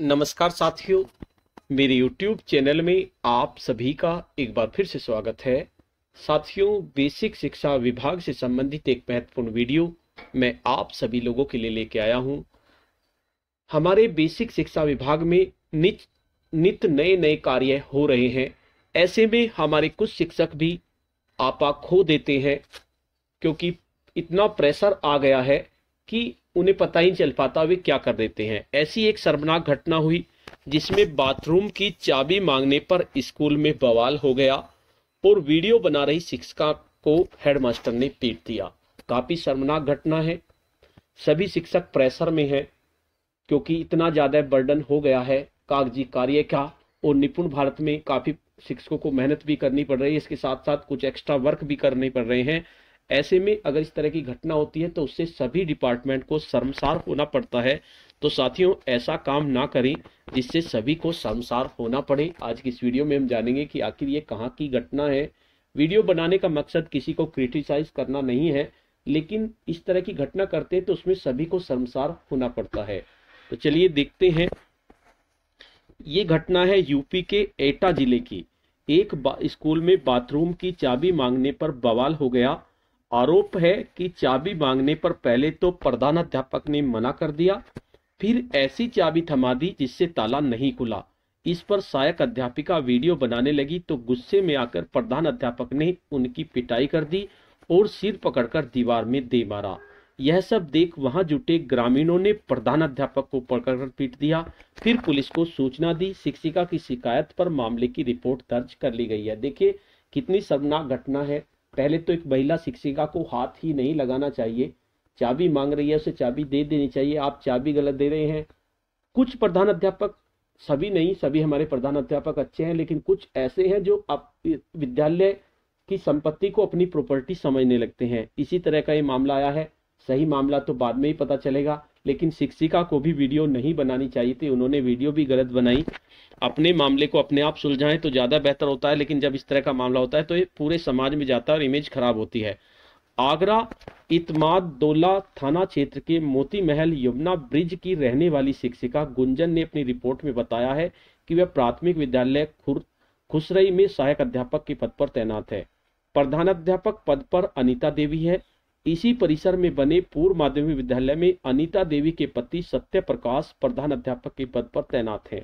नमस्कार साथियों मेरे YouTube चैनल में आप सभी का एक बार फिर से स्वागत है साथियों बेसिक शिक्षा विभाग से संबंधित एक महत्वपूर्ण वीडियो मैं आप सभी लोगों के लिए लेके आया हूं हमारे बेसिक शिक्षा विभाग में नित नित नए नए कार्य हो रहे हैं ऐसे में हमारे कुछ शिक्षक भी आपा खो देते हैं क्योंकि इतना प्रेशर आ गया है कि उन्हें पता ही नहीं चल पाता वे क्या कर देते हैं ऐसी एक शर्मनाक घटना हुई जिसमें बाथरूम की चाबी मांगने पर स्कूल में बवाल हो गया और वीडियो बना रही शिक्षिका को हेडमास्टर ने पीट दिया काफ़ी शर्मनाक घटना है सभी शिक्षक प्रेशर में हैं क्योंकि इतना ज़्यादा बर्डन हो गया है कागजी कार्य का और निपुण भारत में काफ़ी शिक्षकों को मेहनत भी करनी पड़ रही है इसके साथ साथ कुछ एक्स्ट्रा वर्क भी करने पड़ रहे हैं ऐसे में अगर इस तरह की घटना होती है तो उससे सभी डिपार्टमेंट को शर्मसार होना पड़ता है तो साथियों ऐसा काम ना करें जिससे सभी को शर्मसार होना पड़े आज की इस वीडियो में हम जानेंगे कि आखिर ये कहाँ की घटना है वीडियो बनाने का मकसद किसी को क्रिटिसाइज करना नहीं है लेकिन इस तरह की घटना करते हैं तो उसमें सभी को शर्मसार होना पड़ता है तो चलिए देखते हैं ये घटना है यूपी के एटा जिले की एक स्कूल में बाथरूम की चाबी मांगने पर बवाल हो गया आरोप है कि चाबी मांगने पर पहले तो प्रधानाध्यापक ने मना कर दिया फिर ऐसी चाबी थमा दी जिससे ताला नहीं खुला इस पर सहायक अध्यापिका वीडियो बनाने लगी तो गुस्से में आकर प्रधान अध्यापक ने उनकी पिटाई कर दी और सिर पकड़कर दीवार में दे मारा यह सब देख वहां जुटे ग्रामीणों ने प्रधान अध्यापक को पकड़कर पीट दिया फिर पुलिस को सूचना दी शिक्षिका की शिकायत पर मामले की रिपोर्ट दर्ज कर ली गई है देखिए कितनी शर्मनाक घटना है पहले तो एक महिला शिक्षिका को हाथ ही नहीं लगाना चाहिए चाबी मांग रही है उसे चाबी दे देनी चाहिए आप चाबी गलत दे रहे हैं कुछ प्रधान अध्यापक सभी नहीं सभी हमारे प्रधान अध्यापक अच्छे हैं लेकिन कुछ ऐसे हैं जो आप विद्यालय की संपत्ति को अपनी प्रॉपर्टी समझने लगते हैं इसी तरह का ये मामला आया है सही मामला तो बाद में ही पता चलेगा लेकिन शिक्षिका को भी वीडियो नहीं बनानी चाहिए थी उन्होंने वीडियो भी गलत बनाई अपने मामले को अपने आप सुलझाएं तो ज़्यादा बेहतर होता है लेकिन जब इस तरह का मामला होता है तो ये पूरे समाज में जाता है और इमेज खराब होती है आगरा इतमाद दोला थाना क्षेत्र के मोती महल यमुना ब्रिज की रहने वाली शिक्षिका गुंजन ने अपनी रिपोर्ट में बताया है कि वह प्राथमिक विद्यालय खुसरई में सहायक अध्यापक के पद पर तैनात है प्रधानाध्यापक पद पर अनिता देवी है इसी परिसर में बने पूर्व माध्यमिक विद्यालय में अनीता देवी के पति सत्य प्रकाश प्रधान अध्यापक के पद पर तैनात हैं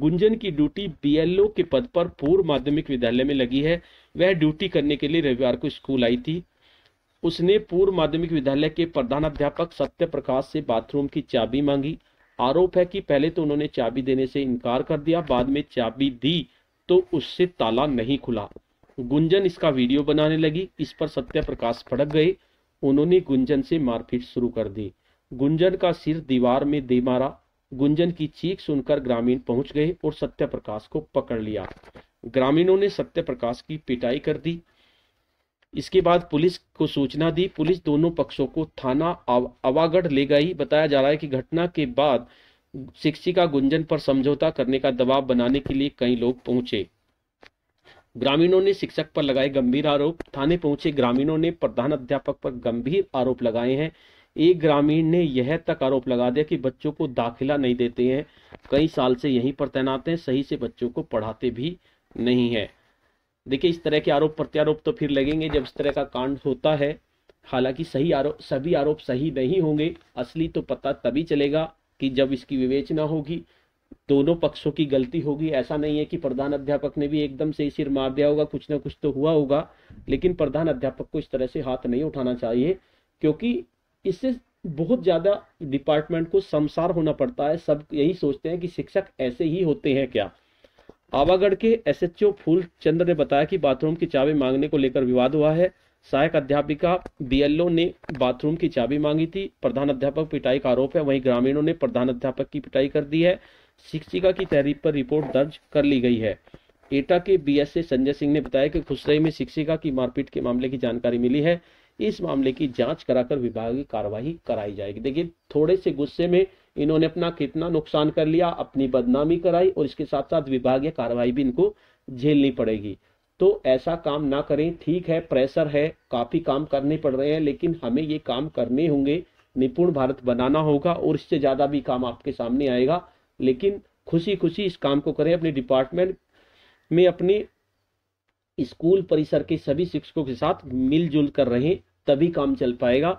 गुंजन की ड्यूटी बीएलओ के पद पर पूर्व माध्यमिक विद्यालय में लगी है वह ड्यूटी करने के लिए रविवार को स्कूल आई थी उसने पूर्व माध्यमिक विद्यालय के प्रधान अध्यापक सत्य प्रकाश से बाथरूम की चाबी मांगी आरोप है कि पहले तो उन्होंने चाबी देने से इनकार कर दिया बाद में चाबी दी तो उससे ताला नहीं खुला गुंजन इसका वीडियो बनाने लगी इस पर सत्य प्रकाश भड़क गए उन्होंने गुंजन से मारपीट शुरू कर दी गुंजन का सिर दीवार में दे मारा गुंजन की चीख सुनकर ग्रामीण पहुंच गए और सत्य प्रकाश को पकड़ लिया ग्रामीणों ने सत्य प्रकाश की पिटाई कर दी इसके बाद पुलिस को सूचना दी पुलिस दोनों पक्षों को थाना अवागढ़ ले गई बताया जा रहा है कि घटना के बाद शिक्षिका गुंजन पर समझौता करने का दबाव बनाने के लिए कई लोग पहुंचे ग्रामीणों ने शिक्षक पर लगाए गंभीर आरोप थाने पहुंचे ग्रामीणों ने प्रधान अध्यापक पर गंभीर आरोप लगाए हैं एक ग्रामीण ने यह तक आरोप लगा दिया कि बच्चों को दाखिला नहीं देते हैं कई साल से यहीं पर तैनात हैं सही से बच्चों को पढ़ाते भी नहीं है देखिए इस तरह के आरोप प्रत्यारोप तो फिर लगेंगे जब इस तरह का कांड होता है हालांकि सही आरोप सभी आरोप सही नहीं होंगे असली तो पता तभी चलेगा कि जब इसकी विवेचना होगी दोनों पक्षों की गलती होगी ऐसा नहीं है कि प्रधान अध्यापक ने भी एकदम से सिर मार दिया होगा कुछ ना कुछ तो हुआ होगा लेकिन प्रधान अध्यापक को इस तरह से हाथ नहीं उठाना चाहिए क्योंकि इससे बहुत ज़्यादा डिपार्टमेंट को समसार होना पड़ता है सब यही सोचते हैं कि शिक्षक ऐसे ही होते हैं क्या आवागढ़ के एसएचओ फूल चंद्र ने बताया कि बाथरूम की चाबी मांगने को लेकर विवाद हुआ है सहायक अध्यापिका बीएलओ ने बाथरूम की चाबी मांगी थी प्रधान अध्यापक पिटाई का आरोप है वहीं ग्रामीणों ने प्रधान अध्यापक की पिटाई कर दी है शिक्षिका की तहरीर पर रिपोर्ट दर्ज कर ली गई है एटा के बीएसए संजय सिंह ने बताया कि खुसरे में शिक्षिका की मारपीट के मामले की जानकारी मिली है इस मामले की जांच कराकर विभागीय कार्रवाई कराई जाएगी देखिए थोड़े से गुस्से में इन्होंने अपना कितना नुकसान कर लिया अपनी बदनामी कराई और इसके साथ साथ विभागीय कार्रवाई भी इनको झेलनी पड़ेगी तो ऐसा काम ना करें ठीक है प्रेशर है काफ़ी काम करने पड़ रहे हैं लेकिन हमें ये काम करने होंगे निपुण भारत बनाना होगा और इससे ज़्यादा भी काम आपके सामने आएगा लेकिन खुशी खुशी इस काम को करें अपने डिपार्टमेंट में अपने स्कूल परिसर के सभी शिक्षकों के साथ मिलजुल कर रहें तभी काम चल पाएगा